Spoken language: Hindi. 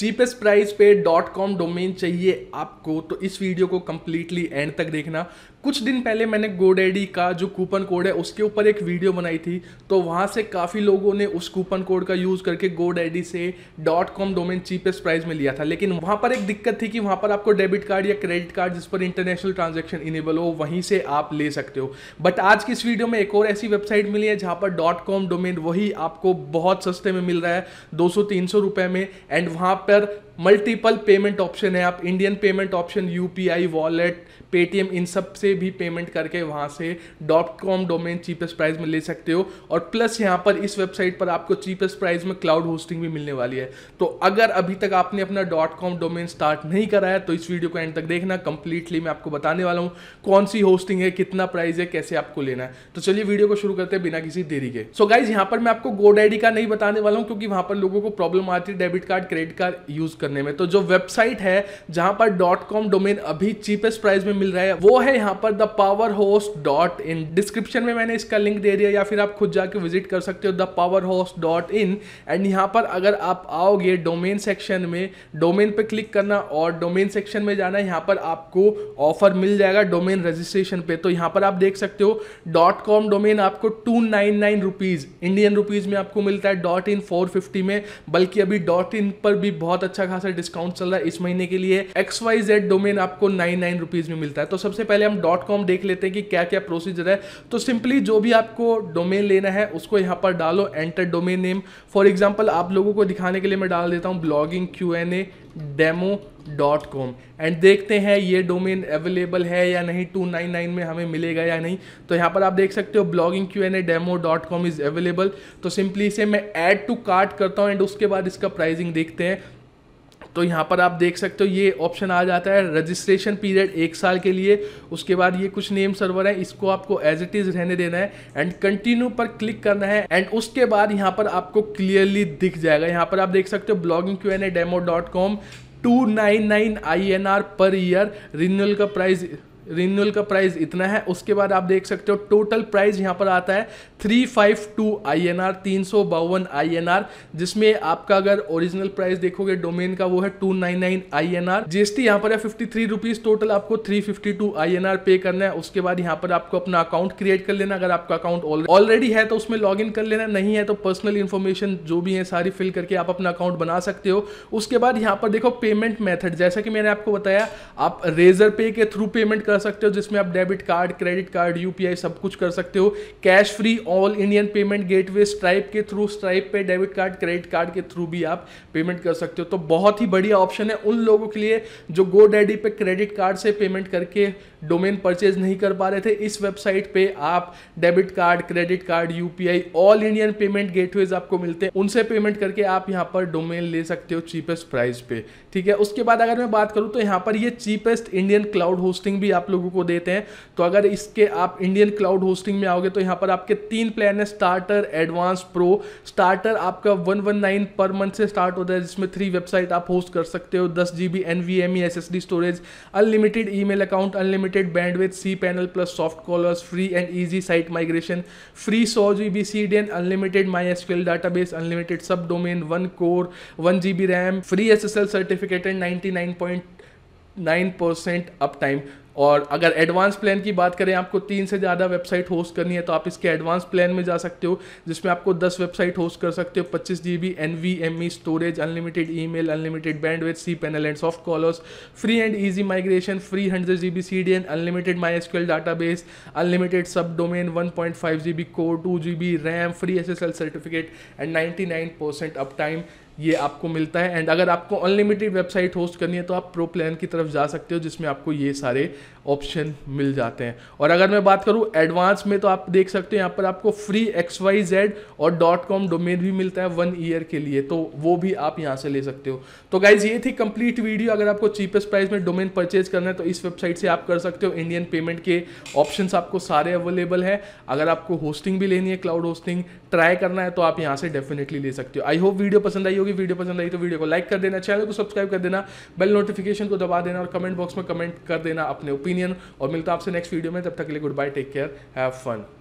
चीपेस्ट प्राइस पे डॉट कॉम डोमेन चाहिए आपको तो इस वीडियो को कम्प्लीटली एंड तक देखना कुछ दिन पहले मैंने गोडेडी का जो कूपन कोड है उसके ऊपर एक वीडियो बनाई थी तो वहाँ से काफ़ी लोगों ने उस कूपन कोड का यूज़ करके गोडेडी से dot com domain cheapest price में लिया था लेकिन वहाँ पर एक दिक्कत थी कि वहाँ पर आपको डेबिट कार्ड या क्रेडिट कार्ड जिस पर इंटरनेशनल ट्रांजेक्शन इनेबल हो वहीं से आप ले सकते हो बट आज की इस वीडियो में एक और ऐसी वेबसाइट मिली है जहाँ पर डॉट कॉम डोमेन वही आपको बहुत सस्ते में मिल रहा है दो सौ में एंड वहाँ per मल्टीपल पेमेंट ऑप्शन है आप Indian payment option U wallet Paytm इन सब से भी पेमेंट करके वहाँ से dot com domain cheapest price में ले सकते हो और प्लस यहाँ पर इस वेबसाइट पर आपको चीपेस्ट प्राइस में क्लाउड होस्टिंग भी मिलने वाली है तो अगर अभी तक आपने अपना डॉट कॉम डोमेन स्टार्ट नहीं कराया तो इस वीडियो को एंड तक देखना कंप्लीटली मैं आपको बताने वाला हूँ कौन सी होस्टिंग है कितना प्राइस है कैसे आपको लेना है तो चलिए वीडियो को शुरू करते हैं बिना किसी देरी के सो गाइज यहाँ पर मैं आपको गोड का नहीं बताने वाला हूँ क्योंकि वहाँ पर लोगों को प्रॉब्लम आती है debit card credit card use कर करने में तो जो वेबसाइट है जहां पर डॉट कॉम डोमेन अभी चीपेस्ट प्राइस में मिल रहा है वो है यहाँ पर the power host dot in description में मैंने इसका लिंक दे दिया या फिर आप खुद जाके विजिट कर सकते हो the power host dot in and यहाँ पर अगर आप आओगे डोमेन सेक्शन में डोमेन पे क्लिक करना और डोमेन सेक्शन में जाना यहाँ पर आपको ऑफर मिल जाएगा डोमेन रजिस्ट्रेशन पे तो यहाँ पर आप देख सकते हो डॉट कॉम डोमेन आपको two nine nine rupees Indian rupees में आपको मिलता है डॉट इन फोर फिफ्टी में बल्कि अभी डॉट इन पर भी बहुत अच्छा खासा खासा डिस्काउंट चल रहा है इस महीने के लिए एक्स वाई जेड डोमेन आपको नाइन नाइन रुपीज में मिलता है तो सबसे पहले हम डॉट कॉम देख लेते हैं कि क्या क्या प्रोसीजर है तो सिंपली जो भी आपको डोमेन लेना है उसको यहाँ पर डालो enter domain name for example आप लोगों को दिखाने के लिए मैं डाल देता हूँ blogging Q N A demo dot com and देखते हैं ये डोमेन अवेलेबल है या नहीं टू नाइन नाइन में हमें मिलेगा या नहीं तो यहाँ पर आप देख सकते हो blogging Q N A demo dot com is available तो सिंपली इसे मैं ऐड टू कार्ट करता हूँ एंड उसके बाद इसका प्राइजिंग देखते हैं तो यहाँ पर आप देख सकते हो ये ऑप्शन आ जाता है रजिस्ट्रेशन पीरियड एक साल के लिए उसके बाद ये कुछ नेम सर्वर है इसको आपको एज इट इज़ रहने देना है एंड कंटिन्यू पर क्लिक करना है एंड उसके बाद यहाँ पर आपको क्लियरली दिख जाएगा यहाँ पर आप देख सकते हो blogging Q N A demo dot com two nine nine I N R per year renewal का प्राइस रिन्यूअल का प्राइस इतना है उसके बाद आप देख सकते हो टोटल प्राइस यहाँ पर आता है three five two I N R तीन सौ बावन आई एन आर जिसमें आपका अगर ओरिजिनल प्राइस देखोगे डोमेन का वो है two nine nine I N R GST यहाँ पर है फिफ्टी थ्री रुपीज टोटल आपको three fifty two I N R pay करना है उसके बाद यहाँ पर आपको अपना अकाउंट क्रिएट कर लेना अगर आपका अकाउंट ऑलरेडी है तो उसमें लॉग इन कर लेना नहीं है तो पर्सनल इन्फॉर्मेशन जो भी है सारी फिल करके आप अपना अकाउंट बना सकते हो उसके बाद यहाँ पर देखो पेमेंट मेथड जैसा कि मैंने आपको बताया आप रेजर पे के थ्रू पेमेंट कर कर सकते हो जिसमें आप debit card credit card UPI सब कुछ कर सकते हो Cashfree all Indian payment gateway Stripe के थ्रू स्ट्राइप पे डेबिट कार्ड क्रेडिट कार्ड के थ्रू भी आप पेमेंट कर सकते हो तो बहुत ही बढ़िया ऑप्शन है उन लोगों के लिए जो गो डैडी पे क्रेडिट कार्ड से पेमेंट करके डोमेन परचेज नहीं कर पा रहे थे इस वेबसाइट पे आप debit card credit card UPI all Indian payment gateways आपको मिलते हैं उनसे पेमेंट करके आप यहां पर डोमेन ले सकते हो चीपेस्ट प्राइस पे ठीक है उसके बाद अगर मैं बात करूं तो यहां पर ये चीपेस्ट इंडियन क्लाउड होस्टिंग भी आप लोगों को देते हैं तो अगर इसके आप इंडियन क्लाउड होस्टिंग में आओगे तो यहाँ पर आपके तीन प्लान है स्टार्टर एडवांस प्रो स्टार्टर आपका one one nine per month से स्टार्ट होता है जिसमें थ्री वेबसाइट आप होस्ट कर सकते हो दस G B N V M E S S D storage unlimited email account unlimited bandwidth cPanel plus soft callers free and easy site migration free सौ G B C D N unlimited my S QL database unlimited subdomain one core one G B RAM free S S L certificate and ninety nine point nine percent uptime और अगर एडवांस प्लान की बात करें आपको तीन से ज़्यादा वेबसाइट होस्ट करनी है तो आप इसके एडवांस प्लान में जा सकते हो जिसमें आपको 10 वेबसाइट होस्ट कर सकते हो पच्चीस G B N V M E storage unlimited email unlimited band with C panel and soft callers free and easy migration free hundred G B C D N unlimited my S database unlimited subdomain one point five G B core two G B RAM free S S L certificate and ninety nine percent uptime ये आपको मिलता है एंड अगर आपको अनलिमिटेड वेबसाइट होस्ट करनी है तो आप प्रो प्लान की तरफ जा सकते हो जिसमें आपको ये सारे ऑप्शन मिल जाते हैं और अगर मैं बात करूँ एडवांस में तो आप देख सकते हैं यहाँ पर आपको फ्री एक्स वाई जेड और डॉट कॉम डोमेन भी मिलता है वन ईयर के लिए तो वो भी आप यहाँ से ले सकते हो तो गाइज ये थी कंप्लीट वीडियो अगर आपको चीपेस्ट प्राइस में डोमेन परचेज करना है तो इस वेबसाइट से आप कर सकते हो इंडियन पेमेंट के ऑप्शन आपको सारे अवेलेबल है अगर आपको होस्टिंग भी लेनी है क्लाउड होस्टिंग ट्राई करना है तो आप यहाँ से डेफिनेटली ले सकते हो आई होप वीडियो पसंद आई होगी वीडियो पसंद आई तो वीडियो को लाइक कर देना चैनल को सब्सक्राइब कर देना बेल नोटिफिकेशन को दबा देना और कमेंट बॉक्स में कमेंट कर देना अपने अपने ओपिनियन और मिलता आपसे नेक्स्ट वीडियो में तब तक के लिए goodbye take care have fun